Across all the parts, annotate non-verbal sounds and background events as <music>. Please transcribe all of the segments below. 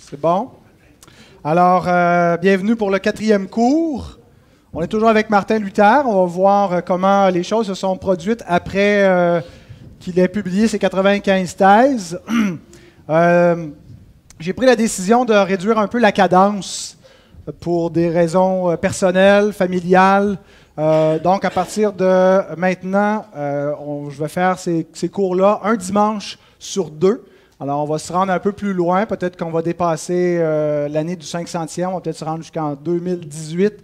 C'est bon? Alors, euh, bienvenue pour le quatrième cours. On est toujours avec Martin Luther. On va voir euh, comment les choses se sont produites après euh, qu'il ait publié ses 95 thèses. <clears throat> J'ai pris la décision de réduire un peu la cadence pour des raisons personnelles, familiales. donc, à partir de maintenant, je vais faire ces cours-là un dimanche sur deux. Alors, on va se rendre un peu plus loin. Peut-être qu'on va dépasser euh, l'année du 500e. On va peut-être se rendre jusqu'en 2018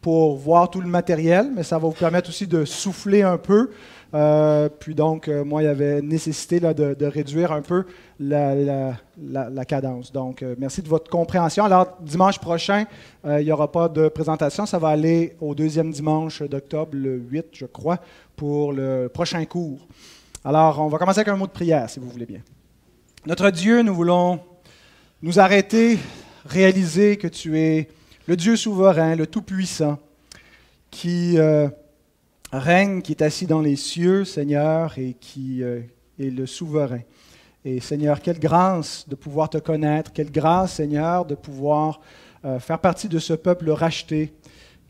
pour voir tout le matériel, mais ça va vous permettre aussi de souffler un peu. Euh, puis donc, euh, moi, il y avait nécessité de, réduire un peu la, cadence. Donc, merci de votre compréhension. Alors, dimanche prochain, il n'y aura pas de présentation. Ça va aller au deuxième dimanche d'octobre, le 8, je crois, pour le prochain cours. Alors, on va commencer avec un mot de prière, si vous voulez bien. Notre Dieu, nous voulons nous arrêter, réaliser que tu es le Dieu souverain, le Tout-Puissant, qui euh, règne, qui est assis dans les cieux, Seigneur, et qui euh, est le souverain. Et Seigneur, quelle grâce de pouvoir te connaître, quelle grâce, Seigneur, de pouvoir euh, faire partie de ce peuple racheté,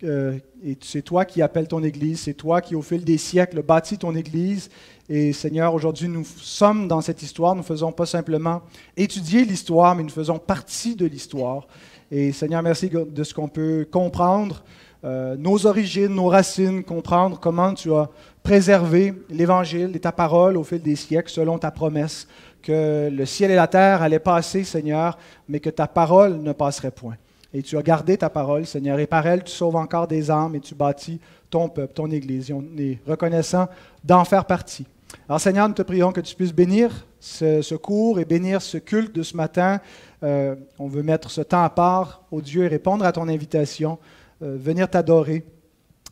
euh, et c'est toi qui appelles ton Église, c'est toi qui, au fil des siècles, bâtis ton Église. Et Seigneur, aujourd'hui, nous sommes dans cette histoire. Nous ne faisons pas simplement étudier l'histoire, mais nous faisons partie de l'histoire. Et Seigneur, merci de ce qu'on peut comprendre, euh, nos origines, nos racines, comprendre comment tu as préservé l'Évangile et ta parole au fil des siècles selon ta promesse que le ciel et la terre allaient passer, Seigneur, mais que ta parole ne passerait point et tu as gardé ta parole, Seigneur, et par elle, tu sauves encore des âmes et tu bâtis ton peuple, ton Église. Et on est reconnaissant d'en faire partie. Alors, Seigneur, nous te prions que tu puisses bénir ce, cours et bénir ce culte de ce matin. Euh, on veut mettre ce temps à part au Dieu et répondre à ton invitation, euh, venir t'adorer.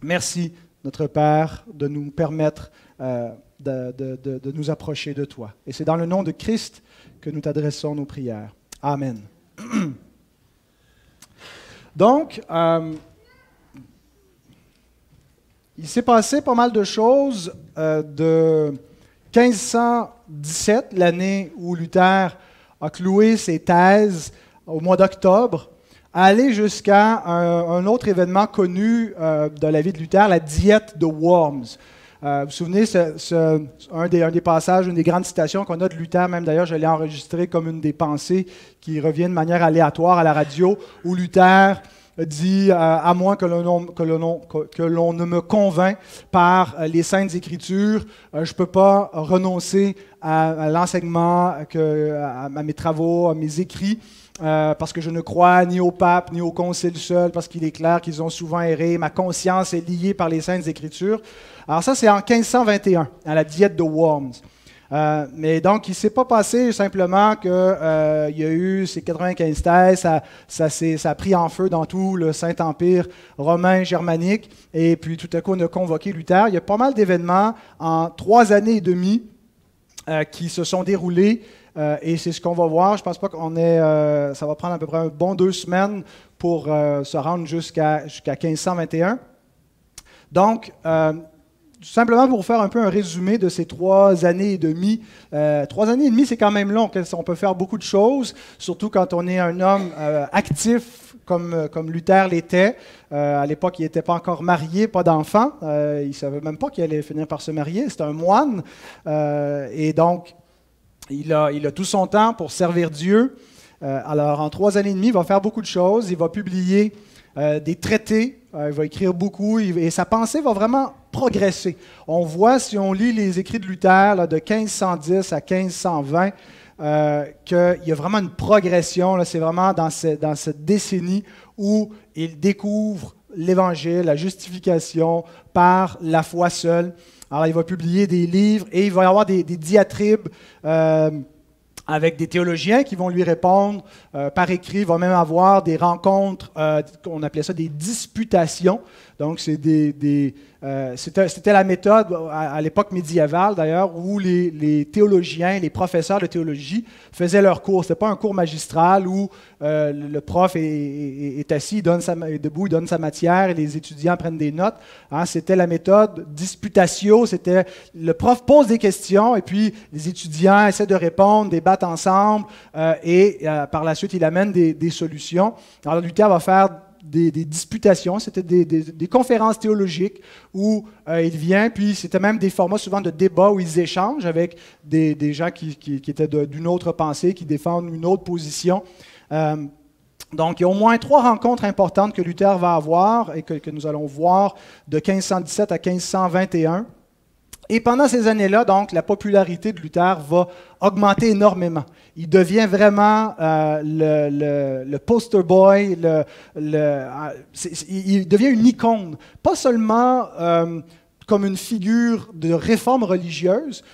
Merci, notre Père, de nous permettre euh, de nous approcher de toi. Et c'est dans le nom de Christ que nous t'adressons nos prières. Amen. <clears throat> Donc, euh, il s'est passé pas mal de choses euh, de 1517, l'année où Luther a cloué ses thèses au mois d'octobre, aller jusqu'à un, autre événement connu dans euh, de la vie de Luther, la diète de Worms. Euh, vous vous souvenez, un, des, passages, une des grandes citations qu'on a de Luther, même d'ailleurs, je l'ai enregistré comme une des pensées qui revient de manière aléatoire à la radio, où Luther dit euh, à moins que l'on ne me convainc par euh, les saintes écritures, je ne peux pas renoncer à, l'enseignement, à, mes travaux, à mes écrits. Euh, parce que je ne crois ni au pape, ni au concile seul, parce qu'il est clair qu'ils ont souvent erré. Ma conscience est liée par les saintes écritures. Alors ça, c'est en 1521, à la diète de Worms. Euh, mais donc, il ne s'est pas passé simplement qu'il euh, y a eu ces 95 thèses, ça, ça, ça, a pris en feu dans tout le Saint-Empire romain germanique, et puis tout à coup, on a convoqué Luther. Il y a pas mal d'événements en trois années et demie qui se sont déroulés euh, et c'est ce qu'on va voir. Je pense pas qu'on est. Euh, ça va prendre à peu près un bon deux semaines pour euh, se rendre jusqu'à jusqu'à 1521. Donc, simplement pour faire un peu un résumé de ces trois années et demie. trois années et demie, c'est quand même long. On peut faire beaucoup de choses, surtout quand on est un homme actif comme, comme Luther l'était. à l'époque, il n'était pas encore marié, pas d'enfant. il ne savait même pas qu'il allait finir par se marier. C'était un moine. et donc, il a, tout son temps pour servir Dieu. Euh, alors, en trois années et demie, il va faire beaucoup de choses. Il va publier euh, des traités, euh, il va écrire beaucoup, et sa pensée va vraiment progresser. On voit, si on lit les écrits de Luther, de 1510 à 1520, qu'il y a vraiment une progression. C'est vraiment dans, dans cette décennie où il découvre l'Évangile, la justification par la foi seule. Alors, il va publier des livres et il va y avoir des, diatribes euh, avec des théologiens qui vont lui répondre euh, par écrit. Il va même avoir des rencontres, euh, on appelait ça des disputations, donc, c'est des, des euh, c'était la méthode euh, à, l'époque médiévale, d'ailleurs, où les, les, théologiens, les professeurs de théologie faisaient leurs cours. Ce n'était pas un cours magistral où euh, le prof est, est, assis, il donne sa, est debout, il donne sa matière et les étudiants prennent des notes. Hein. c'était la méthode disputatio, c'était le prof pose des questions et puis les étudiants essaient de répondre, débattent ensemble euh, et euh, par la suite, il amène des, des solutions. Alors, Luther va faire des, disputations, c'était des, conférences théologiques où euh, il vient, puis c'était même des formats souvent de débats où ils échangent avec des, gens qui, étaient d'une autre pensée, qui défendent une autre position. Euh, donc, il y a au moins trois rencontres importantes que Luther va avoir et que nous allons voir de 1517 à 1521. Et pendant ces années-là, donc, la popularité de Luther va augmenter énormément. Il devient vraiment euh, le, le, le, poster boy, le, euh, il devient une icône, pas seulement euh, comme une figure de réforme religieuse,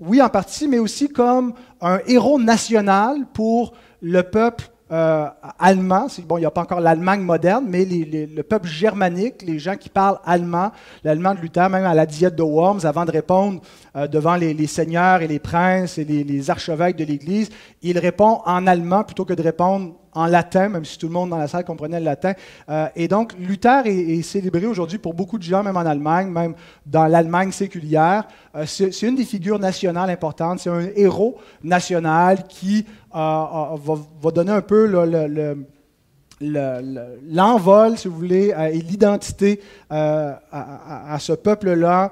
oui en partie, mais aussi comme un héros national pour le peuple euh, allemand. Bon, il n'y a pas encore l'Allemagne moderne, mais le peuple germanique, les gens qui parlent allemand, l'allemand de Luther, même à la diète de Worms, avant de répondre euh, devant les, seigneurs et les princes et les, archevêques de l'Église, il répond en allemand plutôt que de répondre en latin, même si tout le monde dans la salle comprenait le latin. Euh, et donc, Luther est, célébré aujourd'hui pour beaucoup de gens, même en Allemagne, même dans l'Allemagne séculière. Euh, c'est une des figures nationales importantes, c'est un héros national qui euh, va, donner un peu le, l'envol, si vous voulez, et l'identité à, ce peuple-là.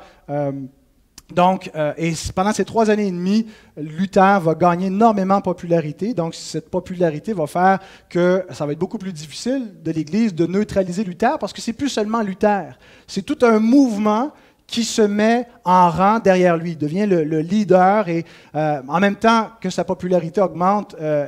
Donc, euh, et pendant ces trois années et demie, Luther va gagner énormément de popularité. Donc, cette popularité va faire que ça va être beaucoup plus difficile de l'Église de neutraliser Luther parce que c'est plus seulement Luther. C'est tout un mouvement qui se met en rang derrière lui, devient le, leader et euh, en même temps que sa popularité augmente, euh,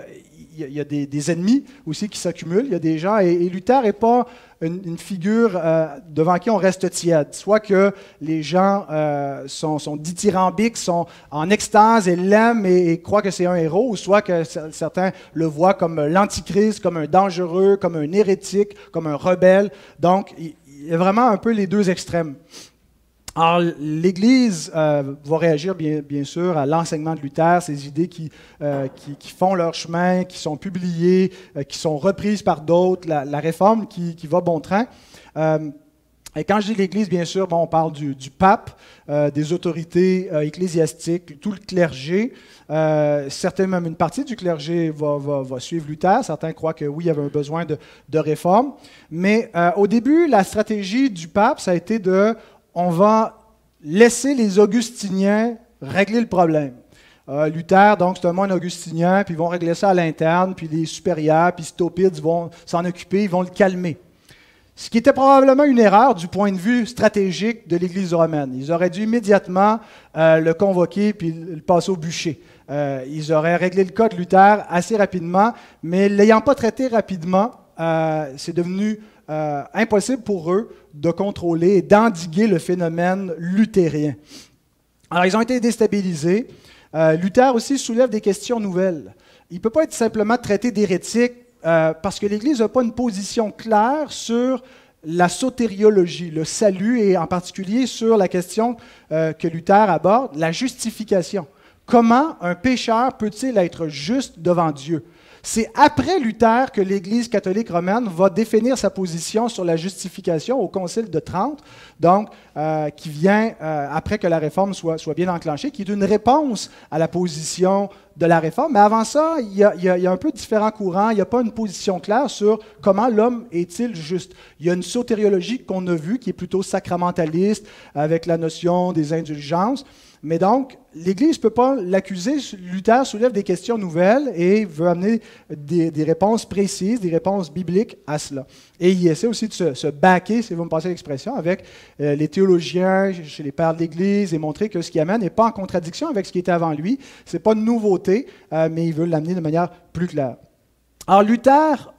il y a des, ennemis aussi qui s'accumulent. Il y a des gens, et, et Luther n'est pas une, figure euh, devant qui on reste tiède, soit que les gens euh, sont, sont, dithyrambiques, sont en extase et l'aiment et, croient que c'est un héros, ou soit que certains le voient comme l'antichrist, comme un dangereux, comme un hérétique, comme un rebelle. Donc, il y a vraiment un peu les deux extrêmes. Alors, l'Église euh, va réagir, bien, sûr, à l'enseignement de Luther, ces idées qui, euh, qui, font leur chemin, qui sont publiées, euh, qui sont reprises par d'autres, la, réforme qui, va bon train. et quand je dis l'Église, bien sûr, on parle du, pape, des autorités ecclésiastiques, tout le clergé. certains, même une partie du clergé va, suivre Luther. Certains croient que oui, il y avait un besoin de réforme. Mais au début, la stratégie du pape, ça a été de on va laisser les Augustiniens régler le problème. Euh, Luther, donc, c'est un moine augustinien, puis ils vont régler ça à l'interne, puis les supérieurs, puis Stopides vont s'en occuper, ils vont le calmer. Ce qui était probablement une erreur du point de vue stratégique de l'Église romaine. Ils auraient dû immédiatement euh, le convoquer puis le passer au bûcher. Euh, ils auraient réglé le cas de Luther assez rapidement, mais l'ayant pas traité rapidement, c'est devenu impossible pour eux de contrôler et d'endiguer le phénomène luthérien. Alors, ils ont été déstabilisés. Euh, Luther aussi soulève des questions nouvelles. Il ne peut pas être simplement traité d'hérétique euh, parce que l'Église n'a pas une position claire sur la sotériologie, le salut, et en particulier sur la question euh, que Luther aborde, la justification. Comment un pécheur peut-il être juste devant Dieu? C'est après Luther que l'Église catholique romaine va définir sa position sur la justification au Concile de Trente, donc euh, qui vient euh, après que la réforme soit, bien enclenchée, qui est une réponse à la position de la réforme. Mais avant ça, il y a, il y a un peu différents courants. Il n'y a pas une position claire sur comment l'homme est-il juste. Il y a une sotériologie qu'on a vue qui est plutôt sacramentaliste avec la notion des indulgences. Mais donc, l'Église ne peut pas l'accuser. Luther soulève des questions nouvelles et veut amener des, réponses précises, des réponses bibliques à cela. Et il essaie aussi de se, se baquer, si vous me passez l'expression, avec euh, les théologiens, chez les pères de l'Église, et montrer que ce qu'il amène n'est pas en contradiction avec ce qui était avant lui. Ce n'est pas de nouveauté, euh, mais il veut l'amener de manière plus claire. Alors, Luther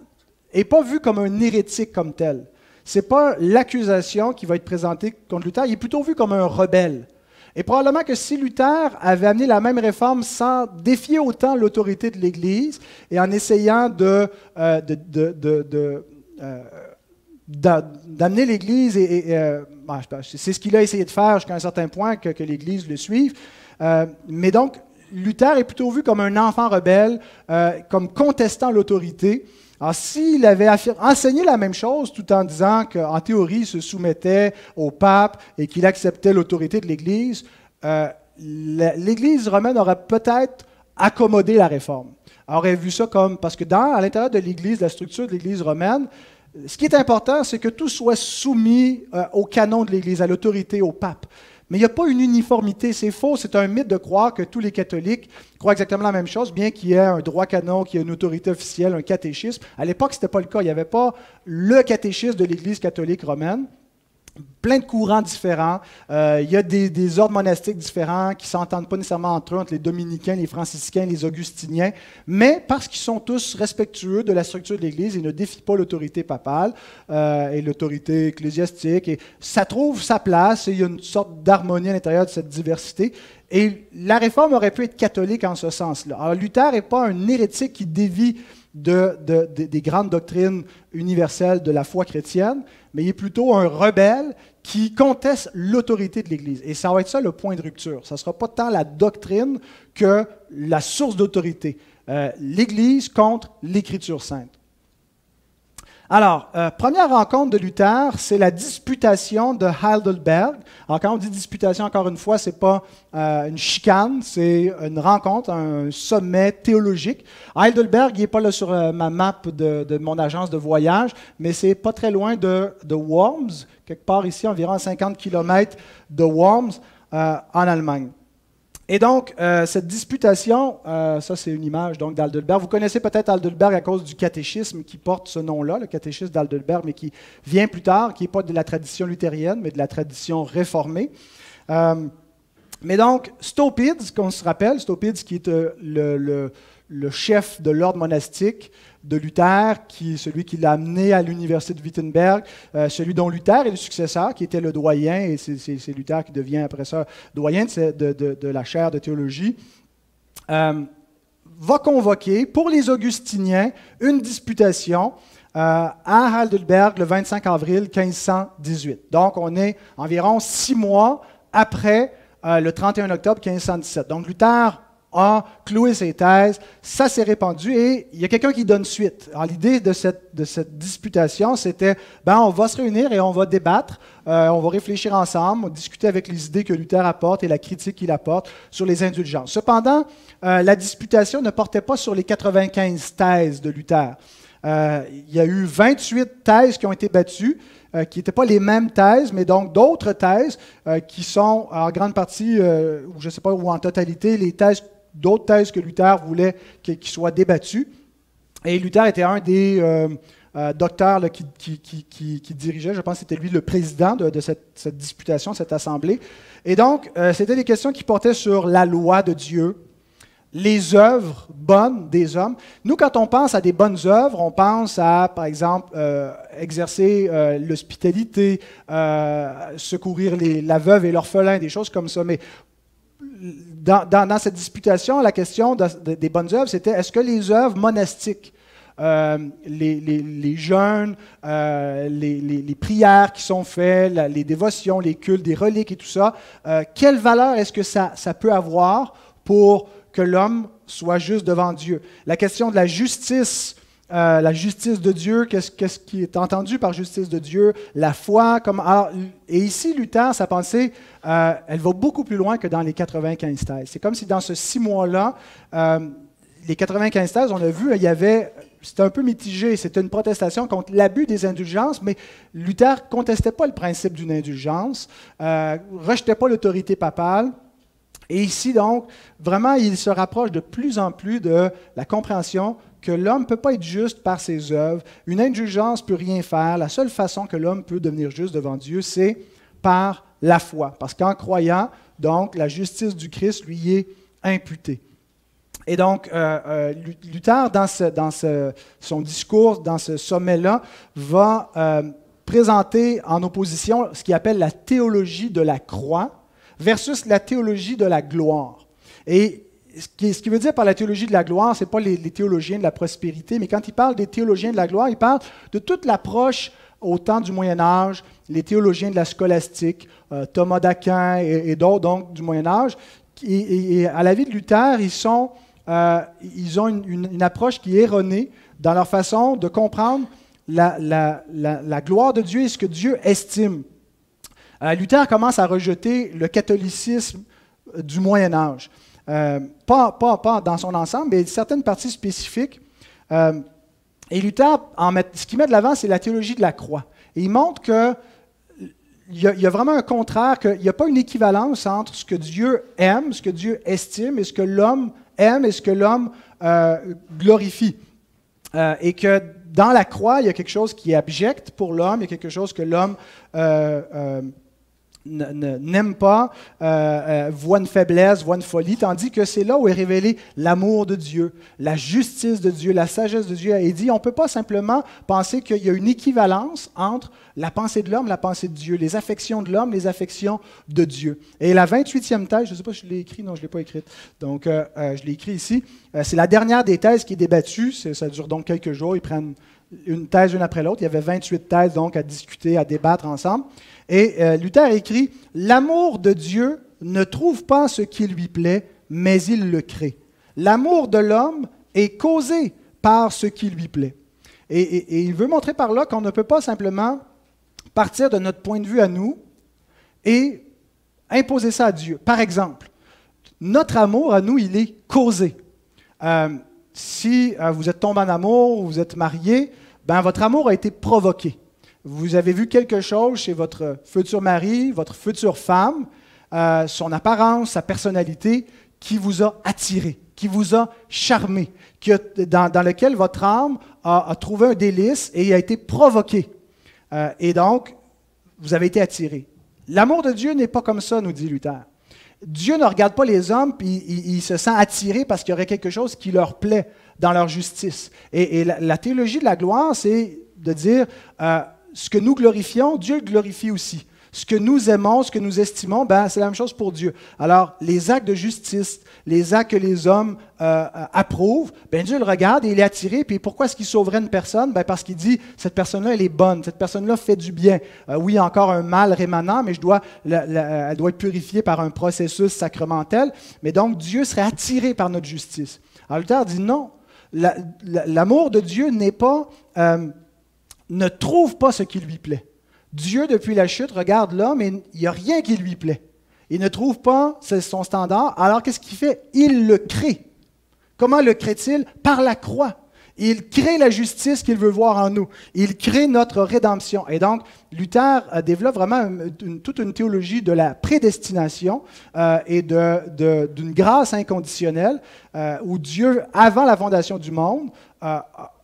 n'est pas vu comme un hérétique comme tel. Ce n'est pas l'accusation qui va être présentée contre Luther, il est plutôt vu comme un rebelle et probablement que si Luther avait amené la même réforme sans défier autant l'autorité de l'Église et en essayant de, euh, de, euh, d'amener l'Église, et, euh, c'est ce qu'il a essayé de faire jusqu'à un certain point que, l'Église le suive. mais donc, Luther est plutôt vu comme un enfant rebelle, comme contestant l'autorité. Alors, ah, s'il avait enseigné la même chose tout en disant qu'en théorie, il se soumettait au pape et qu'il acceptait l'autorité de l'Église, euh, l'Église romaine aurait peut-être accommodé la réforme. aurait vu ça comme. Parce que dans, à l'intérieur de l'Église, la structure de l'Église romaine, ce qui est important, c'est que tout soit soumis euh, au canon de l'Église, à l'autorité, au pape. Mais il n'y a pas une uniformité, c'est faux, c'est un mythe de croire que tous les catholiques croient exactement la même chose, bien qu'il y ait un droit canon, qu'il y ait une autorité officielle, un catéchisme. À l'époque, ce n'était pas le cas, il n'y avait pas le catéchisme de l'Église catholique romaine plein de courants différents. Euh, il y a des, ordres monastiques différents qui ne s'entendent pas nécessairement entre eux, entre les dominicains, les franciscains, les augustiniens, mais parce qu'ils sont tous respectueux de la structure de l'Église, ils ne défient pas l'autorité papale euh, et l'autorité ecclésiastique. Et ça trouve sa place et il y a une sorte d'harmonie à l'intérieur de cette diversité. Et la réforme aurait pu être catholique en ce sens-là. Alors Luther n'est pas un hérétique qui dévie de, des grandes doctrines universelles de la foi chrétienne, mais il est plutôt un rebelle qui conteste l'autorité de l'Église. Et ça va être ça le point de rupture. Ça ne sera pas tant la doctrine que la source d'autorité. Euh, L'Église contre l'Écriture sainte. Alors, euh, première rencontre de Luther, c'est la disputation de Heidelberg. Alors, quand on dit disputation, encore une fois, ce n'est pas euh, une chicane, c'est une rencontre, un sommet théologique. Heidelberg, il n'est pas là sur euh, ma map de, mon agence de voyage, mais c'est pas très loin de, de, Worms, quelque part ici, environ 50 km de Worms, en Allemagne. Et donc, euh, cette disputation, euh, ça c'est une image donc d'Aldelbert. Vous connaissez peut-être Aldelbert à cause du catéchisme qui porte ce nom-là, le catéchisme d'Aldelbert, mais qui vient plus tard, qui n'est pas de la tradition luthérienne, mais de la tradition réformée. Euh, mais donc, Stopides, qu'on se rappelle, Stopides qui est le chef de l'ordre monastique, de Luther, qui est celui qui l'a amené à l'université de Wittenberg, euh, celui dont Luther est le successeur, qui était le doyen, et c'est Luther qui devient après ça doyen de, la chaire de théologie, euh, va convoquer pour les Augustiniens une disputation euh, à Heidelberg le 25 avril 1518. Donc on est environ six mois après le 31 octobre 1517. Donc Luther a cloué ses thèses, ça s'est répandu et il y a quelqu'un qui donne suite. l'idée de cette, de cette, disputation, c'était, ben, on va se réunir et on va débattre, euh, on va réfléchir ensemble, discuter avec les idées que Luther apporte et la critique qu'il apporte sur les indulgences. Cependant, euh, la disputation ne portait pas sur les 95 thèses de Luther. Euh, il y a eu 28 thèses qui ont été battues, qui n'étaient pas les mêmes thèses, mais donc d'autres thèses qui sont en grande partie, ou je sais pas, ou en totalité, les thèses d'autres thèses que Luther voulait qu'ils soient débattu, Et Luther était un des euh, euh, docteurs qui, dirigeait, je pense que c'était lui le président de, cette, cette, disputation, cette assemblée. Et donc, euh, c'était des questions qui portaient sur la loi de Dieu, les œuvres bonnes des hommes. Nous, quand on pense à des bonnes œuvres, on pense à, par exemple, exercer l'hospitalité, secourir les, la veuve et l'orphelin, des choses comme ça. Mais dans, cette disputation, la question des bonnes œuvres, c'était est-ce que les œuvres monastiques, euh, les, les, les, jeûnes, euh, les, prières qui sont faites, les dévotions, les cultes, des reliques et tout ça, euh, quelle valeur est-ce que ça, ça, peut avoir pour que l'homme soit juste devant Dieu La question de la justice euh, la justice de Dieu, qu'est-ce, qui est entendu par justice de Dieu, la foi. Comme, et ici, Luther, sa pensée, euh, elle va beaucoup plus loin que dans les 95 thèses. C'est comme si dans ce six mois-là, euh, les 95 thèses, on a vu, il y avait, c'était un peu mitigé, c'était une protestation contre l'abus des indulgences, mais Luther contestait pas le principe d'une indulgence, rejetait pas l'autorité papale. Et ici, donc, vraiment, il se rapproche de plus en plus de la compréhension que l'homme ne peut pas être juste par ses œuvres, une indulgence ne peut rien faire. La seule façon que l'homme peut devenir juste devant Dieu, c'est par la foi. Parce qu'en croyant, donc, la justice du Christ lui est imputée. Et donc, euh, euh, Luther, dans, son discours, dans ce sommet-là, va euh, présenter en opposition ce qu'il appelle la théologie de la croix versus la théologie de la gloire. Et ce qu'il veut dire par la théologie de la gloire, ce n'est pas les, théologiens de la prospérité, mais quand il parle des théologiens de la gloire, il parle de toute l'approche au temps du Moyen Âge, les théologiens de la scolastique, euh, Thomas d'Aquin et, d'autres donc du Moyen Âge, et, à la vie de Luther, ils, euh, ont une, approche qui est erronée dans leur façon de comprendre la, gloire de Dieu et ce que Dieu estime. Euh, Luther commence à rejeter le catholicisme du Moyen Âge. Euh, pas, pas, dans son ensemble, mais certaines parties spécifiques. Euh, et Luther, en ce qu'il met de l'avant, c'est la théologie de la croix. il montre qu'il y, a, vraiment un contraire, qu'il n'y a pas une équivalence entre ce que Dieu aime, ce que Dieu estime, et ce que l'homme aime et ce que l'homme euh, glorifie. et que dans la croix, il y a quelque chose qui est abject pour l'homme, il y a quelque chose que l'homme n'aime pas, euh, euh, voit une faiblesse, voit une folie, tandis que c'est là où est révélé l'amour de Dieu, la justice de Dieu, la sagesse de Dieu. Et dit, on ne peut pas simplement penser qu'il y a une équivalence entre la pensée de l'homme, la pensée de Dieu, les affections de l'homme, les affections de Dieu. Et la 28e thèse, je ne sais pas si je l'ai écrite, non, je ne l'ai pas écrite, donc euh, je l'ai écrite ici, c'est la dernière des thèses qui est débattue, ça dure donc quelques jours, ils prennent une thèse une après l'autre. Il y avait 28 thèses donc à discuter, à débattre ensemble. Et euh, Luther écrit L'amour de Dieu ne trouve pas ce qui lui plaît, mais il le crée. L'amour de l'homme est causé par ce qui lui plaît. Et, il veut montrer par là qu'on ne peut pas simplement partir de notre point de vue à nous et imposer ça à Dieu. Par exemple, notre amour à nous, il est causé. Euh, si euh, vous êtes tombé en amour, vous êtes marié, ben, votre amour a été provoqué. Vous avez vu quelque chose chez votre futur mari, votre future femme, euh, son apparence, sa personnalité, qui vous a attiré, qui vous a charmé, qui dans, lequel votre âme a, trouvé un délice et a été provoqué. Euh, et donc, vous avez été attiré. L'amour de Dieu n'est pas comme ça, nous dit Luther. Dieu ne regarde pas les hommes, puis il se sent attiré parce qu'il y aurait quelque chose qui leur plaît dans leur justice. Et, la, théologie de la gloire, c'est de dire euh, ce que nous glorifions, Dieu le glorifie aussi. Ce que nous aimons, ce que nous estimons, ben, c'est la même chose pour Dieu. Alors, les actes de justice, les actes que les hommes euh, euh approuvent, ben, Dieu le regarde et il est attiré. Puis pourquoi est-ce qu'il sauverait une personne? Ben, parce qu'il dit, cette personne-là, elle est bonne, cette personne-là fait du bien. Euh, oui, encore un mal rémanent, mais je dois, elle doit être purifiée par un processus sacramentel. Mais donc, Dieu serait attiré par notre justice. Alors, Luther dit non, L'amour de Dieu n'est pas, euh, ne trouve pas ce qui lui plaît. Dieu, depuis la chute, regarde l'homme et il n'y a rien qui lui plaît. Il ne trouve pas son standard. Alors qu'est-ce qu'il fait Il le crée. Comment le crée-t-il Par la croix. Il crée la justice qu'il veut voir en nous. Il crée notre rédemption. Et donc, Luther euh, développe vraiment toute une théologie de la prédestination euh, et d'une grâce inconditionnelle euh, où Dieu, avant la fondation du monde,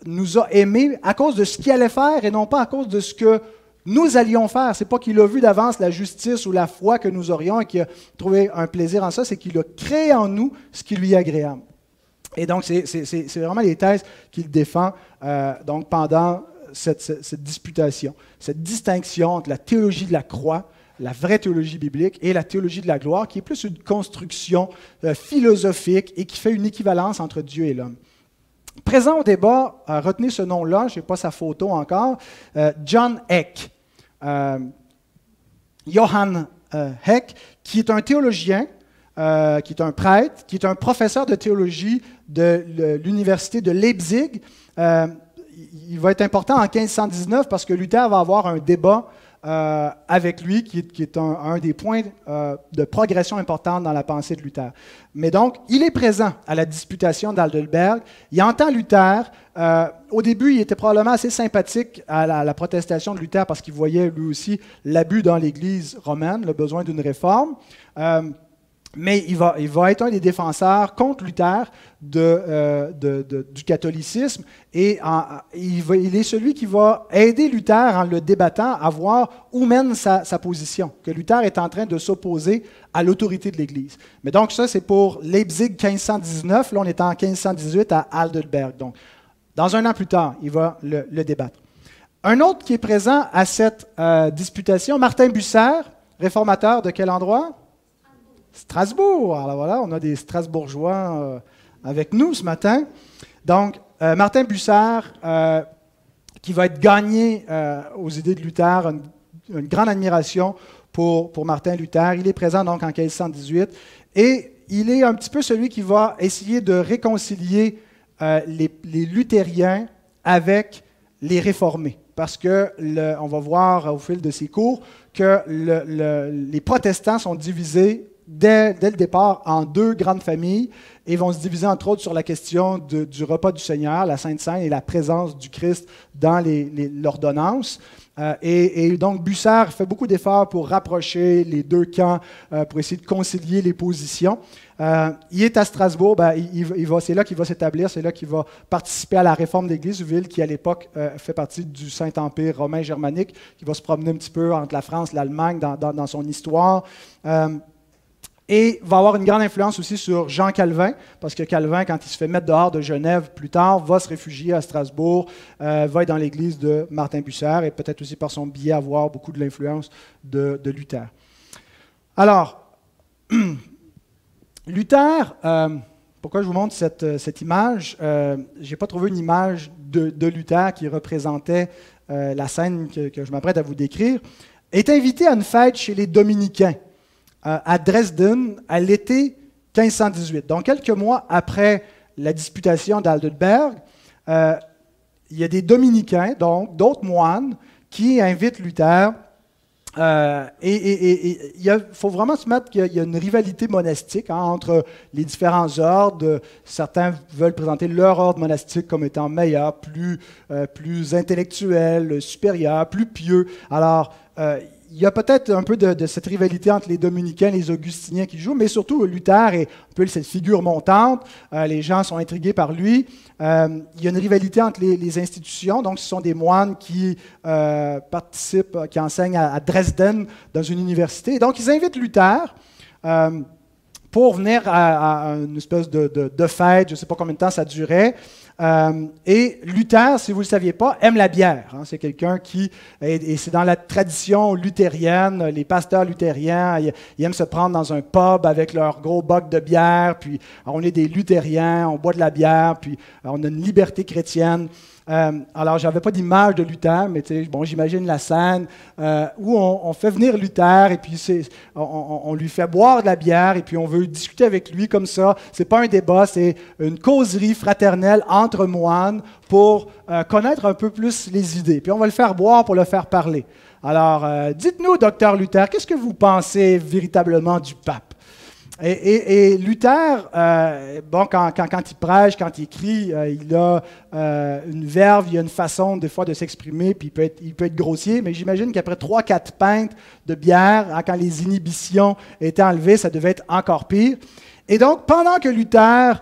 nous a aimés à cause de ce qu'il allait faire et non pas à cause de ce que nous allions faire. C'est pas qu'il a vu d'avance la justice ou la foi que nous aurions et qu'il a trouvé un plaisir en ça, c'est qu'il a créé en nous ce qui lui est agréable. Et donc, c'est vraiment les thèses qu'il défend euh, donc pendant cette, disputation, cette distinction entre la théologie de la croix, la vraie théologie biblique, et la théologie de la gloire, qui est plus une construction euh, philosophique et qui fait une équivalence entre Dieu et l'homme. Présent au débat, euh, retenez ce nom-là, je n'ai pas sa photo encore, John Heck. Johann Heck, qui est un théologien euh, qui est un prêtre, qui est un professeur de théologie de l'université de Leipzig. Euh, il va être important en 1519 parce que Luther va avoir un débat euh, avec lui, qui est, un, des points de progression importante dans la pensée de Luther. Mais donc, il est présent à la disputation d'Aldelberg. Il entend Luther. au début, il était probablement assez sympathique à la, à la protestation de Luther parce qu'il voyait lui aussi l'abus dans l'Église romaine, le besoin d'une réforme. Mais il va, être un des défenseurs contre Luther euh, du catholicisme et il, est celui qui va aider Luther en le débattant à voir où mène sa, position, que Luther est en train de s'opposer à l'autorité de l'Église. Mais donc ça, c'est pour Leipzig 1519, là on est en 1518 à Heidelberg. Donc, dans un an plus tard, il va le, débattre. Un autre qui est présent à cette euh, disputation, Martin Busser, réformateur de quel endroit Strasbourg. Alors voilà, on a des Strasbourgeois euh, avec nous ce matin. Donc, euh, Martin Bussard, euh, qui va être gagné aux idées de Luther, une, grande admiration pour, pour, Martin Luther. Il est présent donc en 1518 et il est un petit peu celui qui va essayer de réconcilier les, luthériens avec les réformés parce que on va voir au fil de ces cours que les protestants sont divisés dès, le départ en deux grandes familles et vont se diviser entre autres sur la question du repas du Seigneur, la Sainte Seine et la présence du Christ dans l'ordonnance. Euh, et, donc, Bussard fait beaucoup d'efforts pour rapprocher les deux camps, euh, pour essayer de concilier les positions. Euh, il est à Strasbourg, ben, il, c'est là qu'il va s'établir, c'est là qu'il va participer à la réforme de l'Église, une ville qui, à l'époque, fait partie du Saint-Empire romain germanique, qui va se promener un petit peu entre la France, l'Allemagne dans, dans son histoire et va avoir une grande influence aussi sur Jean Calvin, parce que Calvin, quand il se fait mettre dehors de Genève plus tard, va se réfugier à Strasbourg, euh, va être dans l'église de Martin Bucer, et peut-être aussi par son biais avoir beaucoup de l'influence de, Luther. Alors, <clears throat> Luther, euh, pourquoi je vous montre cette, euh, image Je n'ai pas trouvé une image de, Luther qui représentait la scène que, que je m'apprête à vous décrire. Est invité à une fête chez les Dominicains. Euh, à Dresden à l'été 1518. Donc, quelques mois après la disputation d'Aldenberg, euh, il y a des dominicains, donc d'autres moines, qui invitent Luther. Euh, et il faut vraiment se mettre qu'il y, a une rivalité monastique hein, entre les différents ordres. Certains veulent présenter leur ordre monastique comme étant meilleur, plus, plus intellectuel, supérieur, plus pieux. Alors, il y a peut-être un peu de, cette rivalité entre les dominicains et les augustiniens qui jouent, mais surtout euh, Luther est un peu cette figure montante. Euh, les gens sont intrigués par lui. Euh, il y a une rivalité entre les, institutions. Donc, ce sont des moines qui participent, qui enseignent à, Dresden dans une université. donc, ils invitent Luther pour venir à, une espèce de, de fête. Je ne sais pas combien de temps ça durait. Euh, et Luther, si vous ne le saviez pas, aime la bière. Hein. C'est quelqu'un qui, et, c'est dans la tradition luthérienne, les pasteurs luthériens, ils, aiment se prendre dans un pub avec leur gros boc de bière, puis on est des luthériens, on boit de la bière, puis on a une liberté chrétienne. Euh, alors, je n'avais pas d'image de Luther, mais bon, j'imagine la scène euh, où on, fait venir Luther et puis on, on, lui fait boire de la bière et puis on veut discuter avec lui comme ça. Ce n'est pas un débat, c'est une causerie fraternelle entre moines pour euh, connaître un peu plus les idées. Puis on va le faire boire pour le faire parler. Alors, dites-nous, docteur Luther, qu'est-ce que vous pensez véritablement du pape? et, Luther, euh, bon, quand, quand, quand, il prêche, quand il écrit, euh, il a euh, une verve, il a une façon des fois de s'exprimer, puis il peut, être, grossier, mais j'imagine qu'après 3-4 pintes de bière, hein, quand les inhibitions étaient enlevées, ça devait être encore pire. Et donc, pendant que Luther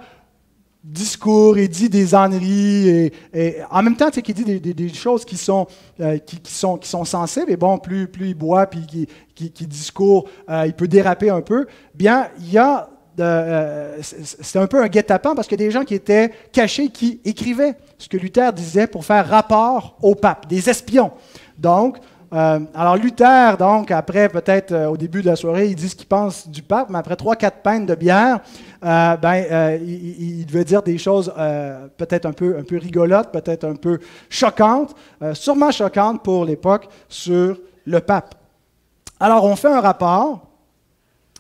discours, il dit des enneries, et, en même temps, tu sais, il dit des, choses qui sont, euh, qui, sont, qui sont sensibles, et bon, plus, plus il boit, puis qui, discourt, euh, il peut déraper un peu. Bien, il y a, euh, c'est un peu un guet-apens, parce que des gens qui étaient cachés, qui écrivaient ce que Luther disait pour faire rapport au pape, des espions. Donc, euh, alors Luther, donc, après peut-être euh, au début de la soirée, il dit ce qu'il pense du pape, mais après trois, quatre peines de bière, euh, ben, il, veut dire des choses peut-être un peu, un peu rigolotes, peut-être un peu choquantes, sûrement choquantes pour l'époque sur le pape. Alors on fait un rapport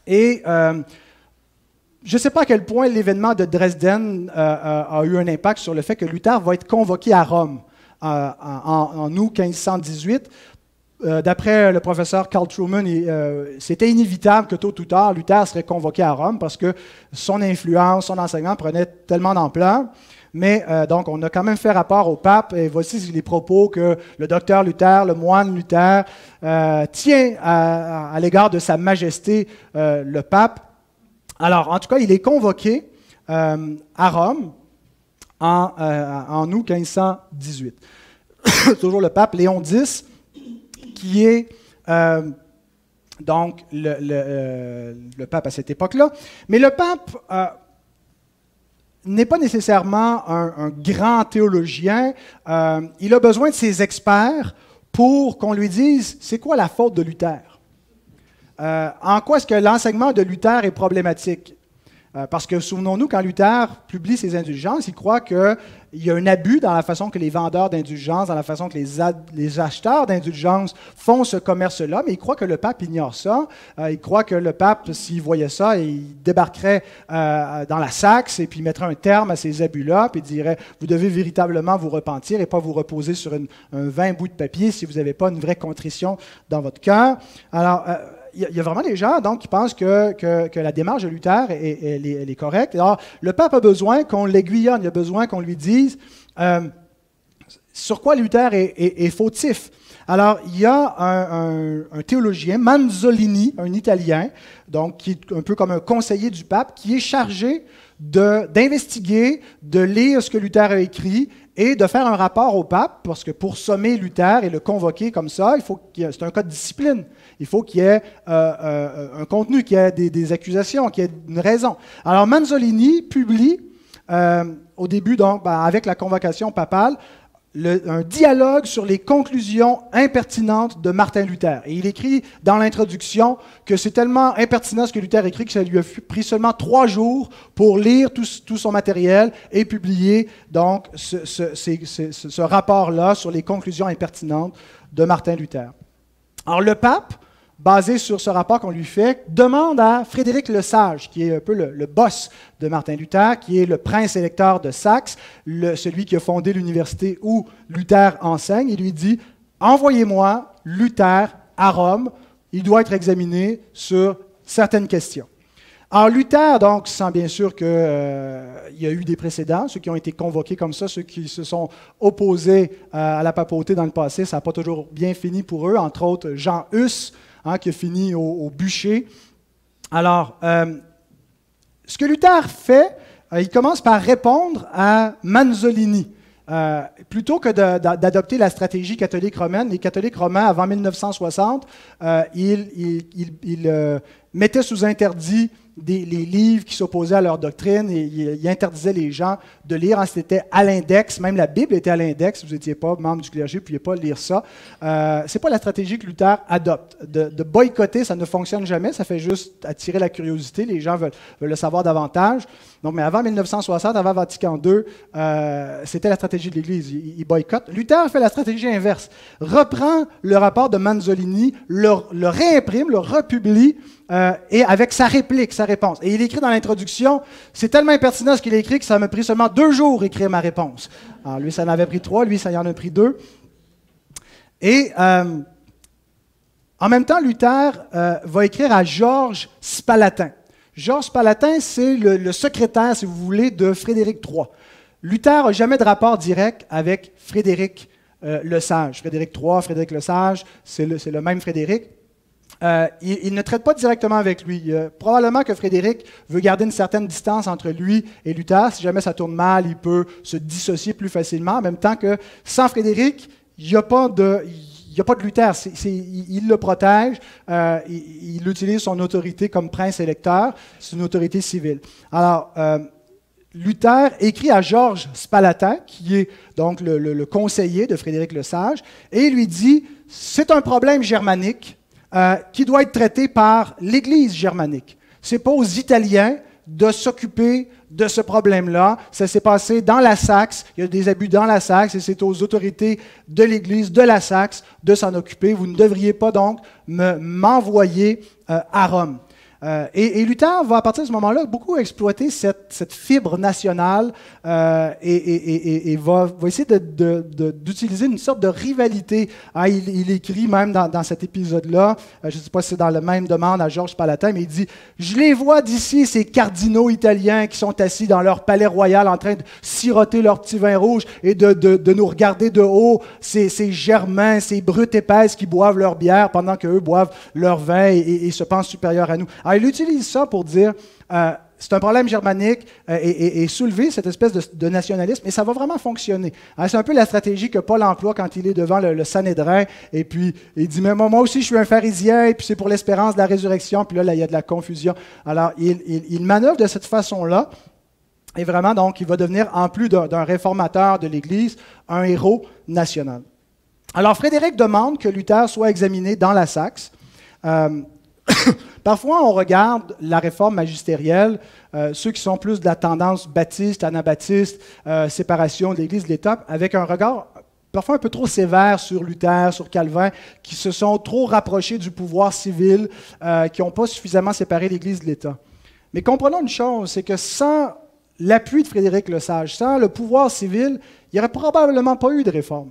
et je ne sais pas à quel point l'événement de Dresden a eu un impact sur le fait que Luther va être convoqué à Rome. en, août 1518 euh, d'après le professeur Carl Truman, euh, c'était inévitable que tôt ou tard, Luther serait convoqué à Rome parce que son influence, son enseignement prenait tellement d'ampleur. Mais euh, donc, on a quand même fait rapport au pape et voici les propos que le docteur Luther, le moine Luther, tient à, l'égard de Sa Majesté le pape. Alors, en tout cas, il est convoqué à Rome en, en août 1518. <coughs> Toujours le pape Léon X qui est euh, donc euh, le, pape à cette époque-là. Mais le pape euh, n'est pas nécessairement un grand théologien. il a besoin de ses experts pour qu'on lui dise c'est quoi la faute de Luther. en quoi est-ce que l'enseignement de Luther est problématique euh, parce que souvenons-nous, quand Luther publie ses indulgences, il croit qu'il y a un abus dans la façon que les vendeurs d'indulgences, dans la façon que les, les acheteurs d'indulgences font ce commerce-là, mais il croit que le pape ignore ça. Euh, il croit que le pape, s'il voyait ça, il débarquerait euh, dans la Saxe et puis mettrait un terme à ces abus-là, puis dirait, vous devez véritablement vous repentir et pas vous reposer sur un vain bout de papier si vous n'avez pas une vraie contrition dans votre cœur. Alors, il y, a vraiment des gens donc, qui pensent que, la démarche de Luther est, est, correcte. Alors, le pape a besoin qu'on l'aiguillonne, il a besoin qu'on lui dise euh, sur quoi Luther est, fautif. Alors, il y a un, théologien, Manzolini, un Italien, donc qui est un peu comme un conseiller du pape, qui est chargé d'investiguer, de, lire ce que Luther a écrit et de faire un rapport au pape, parce que pour sommer Luther et le convoquer comme ça, il faut qu'il c'est un code de discipline. Il faut qu'il y ait euh, euh un contenu, qu'il y ait des, accusations, qu'il y ait une raison. Alors Manzolini publie euh, au début, donc, ben, avec la convocation papale, un dialogue sur les conclusions impertinentes de Martin Luther. Et il écrit dans l'introduction que c'est tellement impertinent ce que Luther écrit que ça lui a pris seulement trois jours pour lire tout, son matériel et publier donc ce rapport-là sur les conclusions impertinentes de Martin Luther. Alors le pape, basé sur ce rapport qu'on lui fait, demande à Frédéric le Sage, qui est un peu le, boss de Martin Luther, qui est le prince électeur de Saxe, celui qui a fondé l'université où Luther enseigne, il lui dit Envoyez-moi Luther à Rome, il doit être examiné sur certaines questions. Alors Luther, donc, sans bien sûr qu'il euh, y a eu des précédents, ceux qui ont été convoqués comme ça, ceux qui se sont opposés euh, à la papauté dans le passé, ça n'a pas toujours bien fini pour eux, entre autres Jean Hus, Hein, qui a fini au, bûcher. Alors, euh, ce que Luther fait, euh, il commence par répondre à Manzolini. Euh, plutôt que d'adopter la stratégie catholique romaine, les catholiques romains, avant 1960, ils, ils mettaient sous interdit des, les livres qui s'opposaient à leur doctrine et il, interdisait les gens de lire. Hein, c'était à l'index, même la Bible était à l'index. Vous n'étiez pas membre du clergé, vous ne pouviez pas lire ça. Euh, Ce n'est pas la stratégie que Luther adopte. De, boycotter, ça ne fonctionne jamais. Ça fait juste attirer la curiosité. Les gens veulent, le savoir davantage. Donc, mais avant 1960, avant Vatican II, euh, c'était la stratégie de l'Église. Il, boycotte. Luther fait la stratégie inverse. Reprend le rapport de Manzolini, le, le réimprime, le republie euh, et avec sa réplique, sa réponse. Et il écrit dans l'introduction, c'est tellement impertinent ce qu'il a écrit que ça m'a pris seulement deux jours écrire ma réponse. Alors lui, ça en avait pris trois, lui, ça y en a pris deux. Et euh, en même temps, Luther euh, va écrire à Georges Spalatin. Georges Spalatin, c'est le, secrétaire, si vous voulez, de Frédéric III. Luther n'a jamais de rapport direct avec Frédéric le Sage. Frédéric III, Frédéric le Sage, c'est le même Frédéric. Euh, il, ne traite pas directement avec lui. Euh, probablement que Frédéric veut garder une certaine distance entre lui et Luther. Si jamais ça tourne mal, il peut se dissocier plus facilement. En même temps que sans Frédéric, il n'y a pas de... Luther, il, le protège, euh, il, utilise son autorité comme prince électeur, c'est une autorité civile. Alors, Luther écrit à Georges Spalatin, qui est donc le, le conseiller de Frédéric le Sage, et il lui dit, c'est un problème germanique, euh, qui doit être traité par l'Église germanique. Ce n'est pas aux Italiens de s'occuper de ce problème-là. Ça s'est passé dans la Saxe. Il y a des abus dans la Saxe et c'est aux autorités de l'Église de la Saxe de s'en occuper. Vous ne devriez pas donc m'envoyer euh, à Rome. Euh, et, Luther va, à partir de ce moment-là, beaucoup exploiter cette, fibre nationale euh, et, va, essayer d'utiliser une sorte de rivalité. Ah, il, écrit même dans, cet épisode-là, euh, je ne sais pas si c'est dans la même demande à Georges Palatin, mais il dit Je les vois d'ici, ces cardinaux italiens qui sont assis dans leur palais royal en train de siroter leur petit vin rouge et de, nous regarder de haut, ces, ces germains, ces brutes épaisses qui boivent leur bière pendant qu'eux boivent leur vin et, se pensent supérieurs à nous. Ah, il utilise ça pour dire euh, c'est un problème germanique euh, et, soulever cette espèce de, nationalisme, et ça va vraiment fonctionner. Hein, c'est un peu la stratégie que Paul emploie quand il est devant le, le et puis il dit Mais moi, aussi, je suis un pharisien, et puis c'est pour l'espérance de la résurrection, puis là, il y a de la confusion. Alors, il, manœuvre de cette façon-là. Et vraiment, donc, il va devenir, en plus d'un réformateur de l'Église, un héros national. Alors, Frédéric demande que Luther soit examiné dans la Saxe. Euh, <coughs> Parfois, on regarde la réforme magistérielle, euh, ceux qui sont plus de la tendance baptiste, anabaptiste, euh, séparation de l'Église, de l'État, avec un regard parfois un peu trop sévère sur Luther, sur Calvin, qui se sont trop rapprochés du pouvoir civil, euh, qui n'ont pas suffisamment séparé l'Église de l'État. Mais comprenons une chose, c'est que sans l'appui de Frédéric le Sage, sans le pouvoir civil, il n'y aurait probablement pas eu de réforme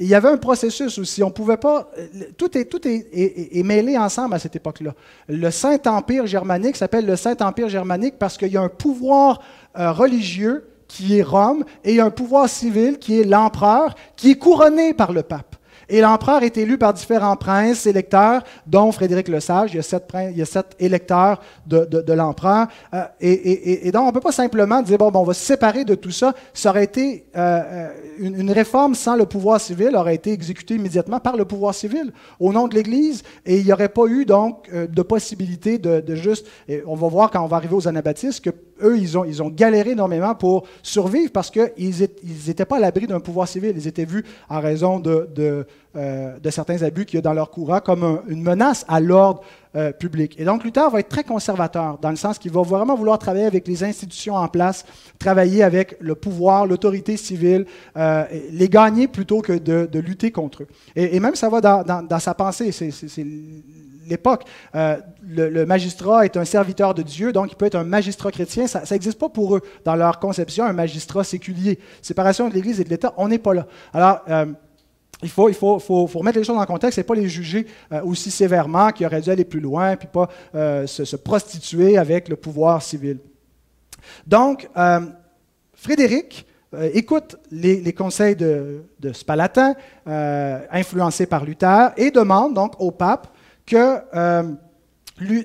il y avait un processus aussi. On pouvait pas. Tout est, tout est, mêlé ensemble à cette époque-là. Le Saint-Empire germanique s'appelle le Saint-Empire germanique parce qu'il y a un pouvoir euh, religieux qui est Rome et il y a un pouvoir civil qui est l'empereur, qui est couronné par le pape. Et l'empereur est élu par différents princes électeurs, dont Frédéric le Sage. Il y a sept, électeurs de, l'empereur. Euh, et, donc, on ne peut pas simplement dire, bon, ben, on va se séparer de tout ça. Ça aurait été euh, euh, une, réforme sans le pouvoir civil, aurait été exécutée immédiatement par le pouvoir civil au nom de l'Église. Et il n'y aurait pas eu, donc, de possibilité de, juste, on va voir quand on va arriver aux anabaptistes, que eux, ils ont, ils ont galéré énormément pour survivre parce qu'ils n'étaient pas à l'abri d'un pouvoir civil. Ils étaient vus en raison de, de, euh, certains abus qu'il y a dans leur courant comme une menace à l'ordre euh, public. Et donc, Luther va être très conservateur dans le sens qu'il va vraiment vouloir travailler avec les institutions en place, travailler avec le pouvoir, l'autorité civile, euh, les gagner plutôt que de, lutter contre eux. Et, même ça va dans, dans sa pensée. C'est l'époque. Euh, le, magistrat est un serviteur de Dieu, donc il peut être un magistrat chrétien. Ça n'existe pas pour eux, dans leur conception, un magistrat séculier. Séparation de l'Église et de l'État, on n'est pas là. Alors, euh, il faut, remettre les choses dans le contexte et pas les juger euh, aussi sévèrement qu'ils auraient dû aller plus loin, puis pas se, prostituer avec le pouvoir civil. Donc, Frédéric écoute les, conseils de, de Spalatin, influencé par Luther, et demande donc au pape que euh,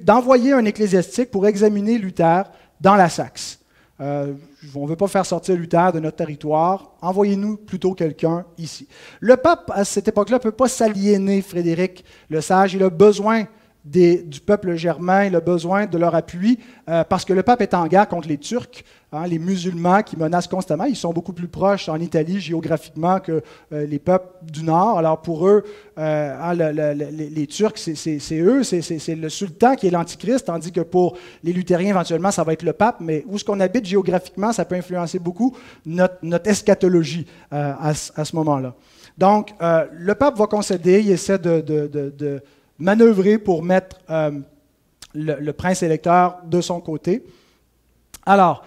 d'envoyer un ecclésiastique pour examiner Luther dans la Saxe. Euh, on ne veut pas faire sortir Luther de notre territoire. Envoyez-nous plutôt quelqu'un ici. Le pape, à cette époque-là, ne peut pas s'aliéner Frédéric le Sage. Il a besoin du peuple germain, le besoin de leur appui, euh, parce que le pape est en guerre contre les Turcs, hein, les musulmans qui menacent constamment. Ils sont beaucoup plus proches en Italie géographiquement que euh, les peuples du Nord. Alors pour eux, euh, hein, les Turcs, c'est eux, c'est le sultan qui est l'antichrist, tandis que pour les luthériens, éventuellement, ça va être le pape. Mais où est ce qu'on habite géographiquement, ça peut influencer beaucoup notre, eschatologie à, ce moment-là. Donc, le pape va concéder, il essaie de manœuvrer pour mettre euh, le, prince électeur de son côté. Alors,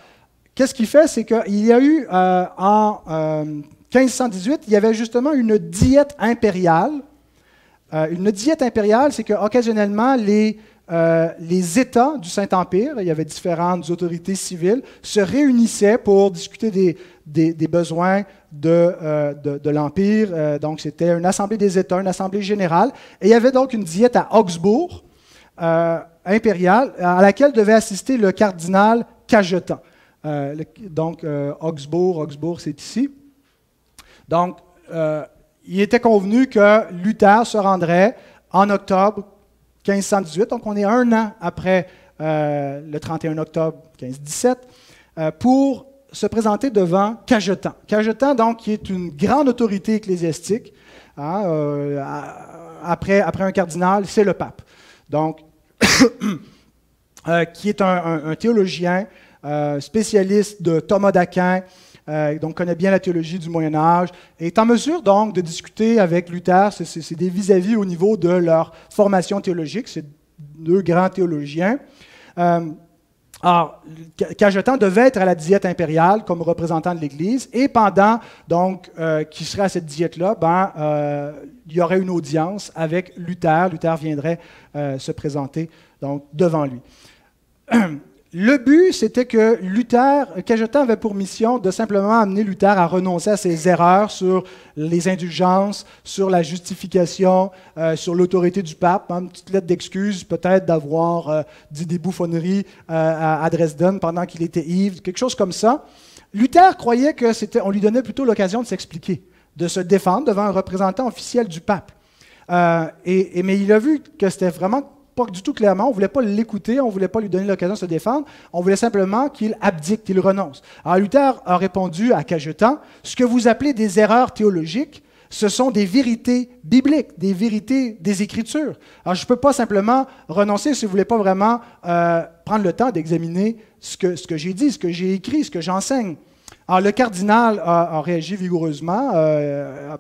qu'est-ce qu'il fait? C'est qu'il y a eu euh, en 1518, euh, il y avait justement une diète impériale. une diète impériale, c'est qu'occasionnellement, occasionnellement, les euh, les États du Saint-Empire, il y avait différentes autorités civiles, se réunissaient pour discuter des, des, besoins euh, de, de, l'Empire. Euh, donc, c'était une assemblée des États, une assemblée générale. Et il y avait donc une diète à Augsbourg, impériale, à laquelle devait assister le cardinal Cajetan. donc, Augsbourg, Augsbourg, c'est ici. Donc, il était convenu que Luther se rendrait en octobre 1518, donc on est un an après euh, le 31 octobre 1517, euh, pour se présenter devant Cajetan. Cajetan, donc, qui est une grande autorité ecclésiastique, hein, euh, après, après un cardinal, c'est le pape. Donc, <coughs> qui est un théologien spécialiste de Thomas d'Aquin, euh, donc connaît bien la théologie du Moyen Âge, et est en mesure donc de discuter avec Luther, c'est des vis-à-vis au niveau de leur formation théologique, c'est deux grands théologiens. Euh, alors, Cajetan devait être à la diète impériale comme représentant de l'Église, et pendant donc qui euh, qu'il serait à cette diète-là, ben, euh, il y aurait une audience avec Luther. Luther viendrait se présenter donc devant lui. <clears throat> Le but, c'était que Luther, Cajetan avait pour mission de simplement amener Luther à renoncer à ses erreurs sur les indulgences, sur la justification, euh, sur l'autorité du pape. même hein, une petite lettre d'excuse, peut-être d'avoir euh, dit des bouffonneries euh, à, Dresden pendant qu'il était ivre, quelque chose comme ça. Luther croyait que c'était, on lui donnait plutôt l'occasion de s'expliquer, de se défendre devant un représentant officiel du pape. Et, et, mais il a vu que c'était vraiment pas du tout clairement, on voulait pas l'écouter, on voulait pas lui donner l'occasion de se défendre, on voulait simplement qu'il abdique, qu'il renonce. Alors Luther a répondu à Cajetan, ce que vous appelez des erreurs théologiques, ce sont des vérités bibliques, des vérités des Écritures. Alors, je ne peux pas simplement renoncer si vous ne voulez pas vraiment euh, prendre le temps d'examiner ce que j'ai dit, ce que j'ai écrit, ce que j'enseigne. Alors, ah, le cardinal a, réagi vigoureusement, euh,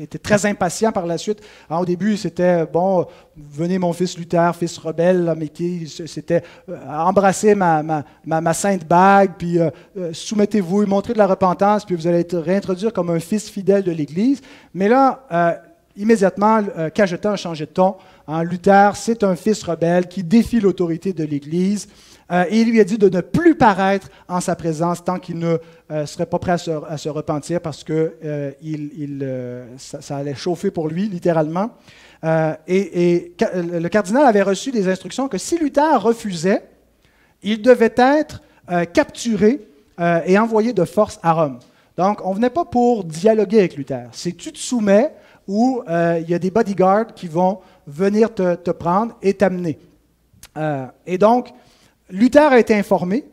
était très impatient par la suite. Ah, au début, c'était bon, venez mon fils Luther, fils rebelle, mais qui c'était euh, embrassé ma, ma, sainte bague, puis euh, soumettez-vous, montrez de la repentance, puis vous allez être réintroduit comme un fils fidèle de l'Église. Mais là, immédiatement, Cajetan a changé de ton. Ah, Luther, c'est un fils rebelle qui défie l'autorité de l'Église. Euh, et il lui a dit de ne plus paraître en sa présence tant qu'il ne euh, serait pas prêt à se, repentir parce que euh, il, ça, allait chauffer pour lui, littéralement. Et, le cardinal avait reçu des instructions que si Luther refusait, il devait être capturé et envoyé de force à Rome. Donc, on ne venait pas pour dialoguer avec Luther. C'est tu te soumets ou il y a des bodyguards qui vont venir te, te prendre et t'amener. et donc, Luther a été informé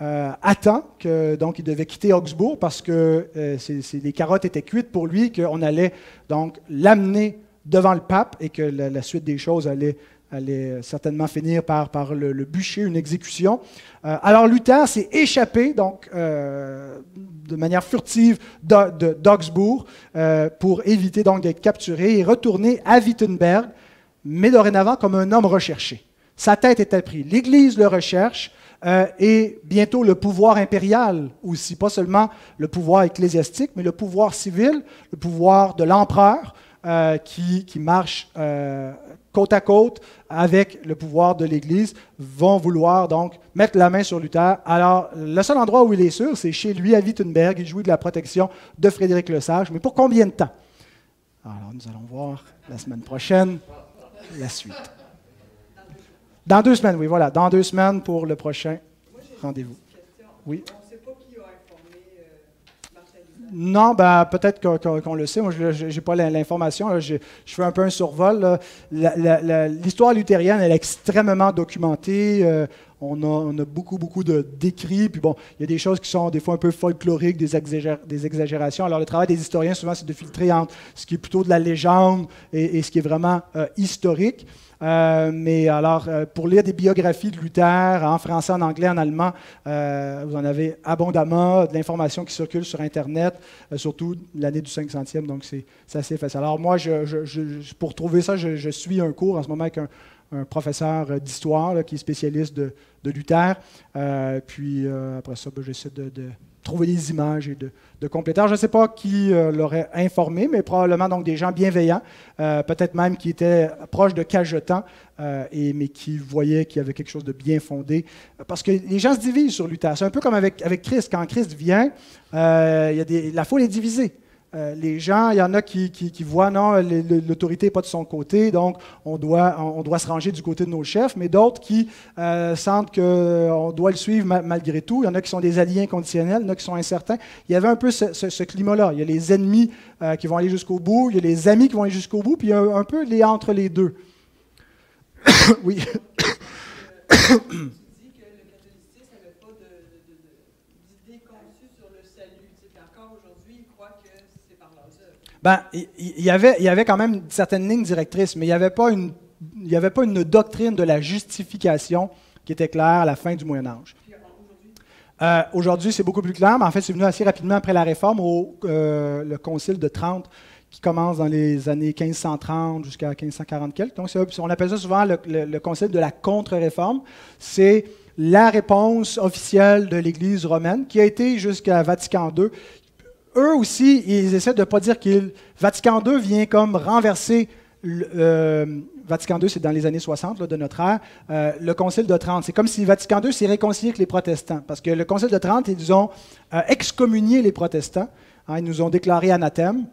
euh, à temps que donc il devait quitter Augsbourg parce que euh, les carottes étaient cuites pour lui, qu'on allait donc l'amener devant le pape et que la, suite des choses allait, allait euh, certainement finir par, par le, bûcher, une exécution. alors Luther s'est échappé donc de manière furtive d'Augsbourg pour éviter donc d'être capturé et retourner à Wittenberg, mais dorénavant comme un homme recherché. Sa tête est appris. L'Église le recherche euh, et bientôt le pouvoir impérial aussi, pas seulement le pouvoir ecclésiastique, mais le pouvoir civil, le pouvoir de l'empereur euh, qui, qui, marche euh, côte à côte avec le pouvoir de l'Église, vont vouloir donc mettre la main sur Luther. Alors, le seul endroit où il est sûr, c'est chez lui à Wittenberg. Il jouit de la protection de Frédéric le Sage, mais pour combien de temps? Alors, nous allons voir la semaine prochaine la suite. Dans deux semaines, oui, voilà. Dans deux semaines pour le prochain rendez-vous. Oui. On sait pas qui a informé euh, non, ben, peut-être qu'on le sait. Moi, je n'ai pas l'information. Je, fais un peu un survol. L'histoire luthérienne, elle est extrêmement documentée. Euh, on a, beaucoup, beaucoup de d'écrits. Puis bon, il y a des choses qui sont des fois un peu folkloriques, des, des exagérations. Alors, le travail des historiens, souvent, c'est de filtrer entre ce qui est plutôt de la légende et, ce qui est vraiment euh, historique. Euh, mais alors, euh, pour lire des biographies de Luther en français, en anglais, en allemand, euh, vous en avez abondamment, de l'information qui circule sur Internet, surtout l'année du 500e, donc c'est assez facile. Alors moi, pour trouver ça, je, suis un cours en ce moment avec un, professeur d'histoire qui est spécialiste de, Luther. puis après ça, ben, j'essaie de trouver des images et de, de compléter. je ne sais pas qui euh, l'aurait informé, mais probablement donc des gens bienveillants, euh, peut-être même qui étaient proches de Cajetan, euh, et, mais qui voyaient qu'il y avait quelque chose de bien fondé. Parce que les gens se divisent sur l'Utah. C'est un peu comme avec, avec Christ. Quand Christ vient, des, la foule est divisée les gens, il y en a qui, voient, non, l'autorité n'est pas de son côté, donc on doit, on doit se ranger du côté de nos chefs, mais d'autres qui sentent qu'on doit le suivre malgré tout. Il y en a qui sont des alliés inconditionnels, il y en a qui sont incertains. Il y avait un peu ce, climat-là. Il y a les ennemis qui vont aller jusqu'au bout, il y a les amis qui vont aller jusqu'au bout, puis il y a un peu les entre les deux. oui. Ben, il y, avait, avait, y avait quand même certaines lignes directrices, mais il n'y avait, pas une, y avait pas une doctrine de la justification qui était claire à la fin du Moyen Âge. Euh, aujourd'hui, c'est beaucoup plus clair, mais en fait, c'est venu assez rapidement après la Réforme, au euh, le Concile de Trente, qui commence dans les années 1530 jusqu'à 1540 quelques. Donc, on appelle ça souvent le Concile de la contre-réforme. C'est la réponse officielle de l'Église romaine, qui a été jusqu'à Vatican II, eux aussi, ils essaient de ne pas dire qu'ils. Vatican II vient comme renverser. Euh, Vatican II, c'est dans les années 60 de notre ère, euh, le Concile de Trente. C'est comme si Vatican II s'est réconcilié avec les protestants, parce que le Concile de Trente, ils ont euh, excommunié les protestants, hein, ils nous ont déclaré anathème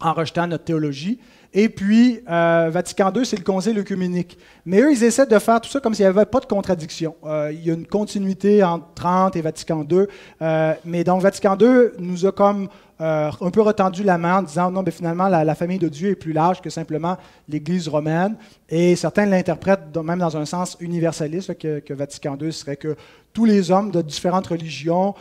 en rejetant notre théologie. Et puis, euh, Vatican II, c'est le Concile œcuménique. Mais eux, ils essaient de faire tout ça comme s'il n'y avait pas de contradiction. Euh, il y a une continuité entre 30 et Vatican II. Euh, mais donc, Vatican II nous a comme un peu retendu la main en disant non, mais finalement, la, famille de Dieu est plus large que simplement l'Église romaine. Et certains l'interprètent même dans un sens universaliste, que, que, Vatican II serait que tous les hommes de différentes religions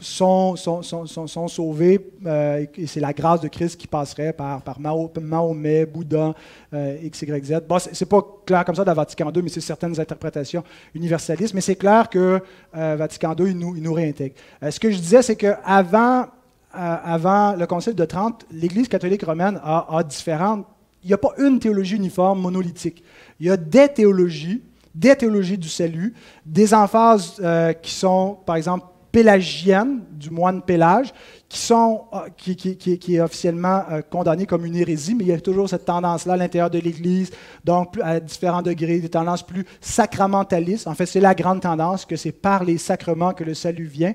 sont, sont, sont, sont sauvés euh, et c'est la grâce de Christ qui passerait par, par Mahomet, Bouddha, euh, XYZ. Bon, c'est pas clair comme ça dans Vatican II, mais c'est certaines interprétations universalistes, mais c'est clair que euh, Vatican II, il nous, nous réintègre. Euh, ce que je disais, c'est qu'avant avant le Concile de Trente, l'Église catholique romaine a, a différentes... Il n'y a pas une théologie uniforme, monolithique. Il y a des théologies, des théologies du salut, des emphases qui sont, par exemple, pélagienne du moine Pélage, qui, sont, euh, qui, est officiellement euh, condamné comme une hérésie, mais il y a toujours cette tendance-là à l'intérieur de l'Église, donc à différents degrés, des tendances plus sacramentalistes. En fait, c'est la grande tendance que c'est par les sacrements que le salut vient.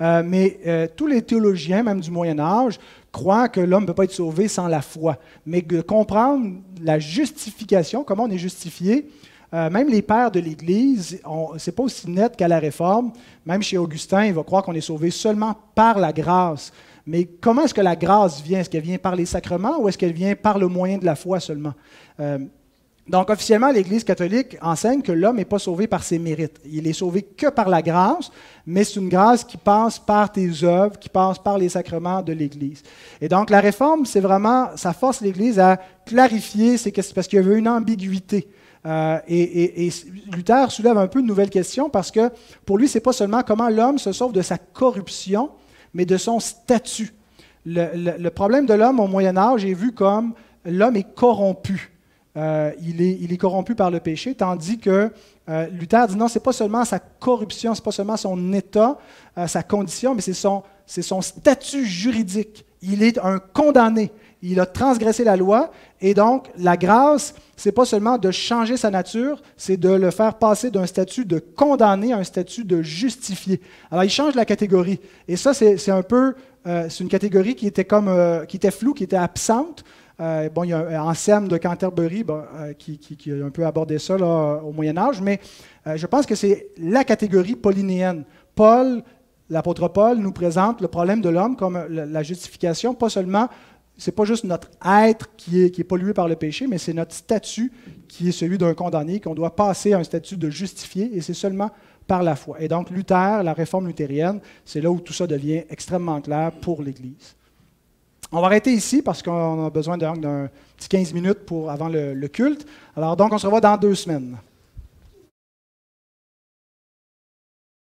Euh, mais tous les théologiens, même du Moyen Âge, croient que l'homme ne peut pas être sauvé sans la foi. Mais de comprendre la justification, comment on est justifié, euh, même les pères de l'Église, c'est pas aussi net qu'à la Réforme. Même chez Augustin, il va croire qu'on est sauvé seulement par la grâce. Mais comment est-ce que la grâce vient? Est-ce qu'elle vient par les sacrements ou est-ce qu'elle vient par le moyen de la foi seulement? Euh, donc, officiellement, l'Église catholique enseigne que l'homme n'est pas sauvé par ses mérites. Il est sauvé que par la grâce, mais c'est une grâce qui passe par tes œuvres, qui passe par les sacrements de l'Église. Et donc, la réforme, c'est vraiment, ça force l'Église à clarifier ces parce qu'il y avait une ambiguïté. Euh, et, Luther soulève un peu une nouvelle question parce que pour lui, c'est pas seulement comment l'homme se sauve de sa corruption, mais de son statut. Le, problème de l'homme au Moyen Âge est vu comme l'homme est corrompu. Euh, il, est, corrompu par le péché, tandis que euh, Luther dit non, c'est pas seulement sa corruption, c'est pas seulement son état, sa condition, mais c'est son statut juridique. Il est un condamné il a transgressé la loi. Et donc, la grâce, c'est pas seulement de changer sa nature, c'est de le faire passer d'un statut de condamné à un statut de justifié. Alors, il change la catégorie. Et ça, c'est un peu, euh, c'est une catégorie qui était comme, euh, qui était floue, qui était absente. Euh, bon, il y a un ancien de Canterbury qui, qui, a un peu abordé ça au Moyen Âge, mais je pense que c'est la catégorie polynéenne. Paul l'apôtre Paul nous présente le problème de l'homme comme la justification, pas seulement n'est pas juste notre être qui est, pollué par le péché, mais c'est notre statut qui est celui d'un condamné, qu'on doit passer à un statut de justifié, et c'est seulement par la foi. Et donc Luther, la réforme luthérienne, c'est là où tout ça devient extrêmement clair pour l'Église. On va arrêter ici parce qu'on a besoin d'un petit 15 minutes pour, avant le, le culte. Alors donc, on se revoit dans deux semaines.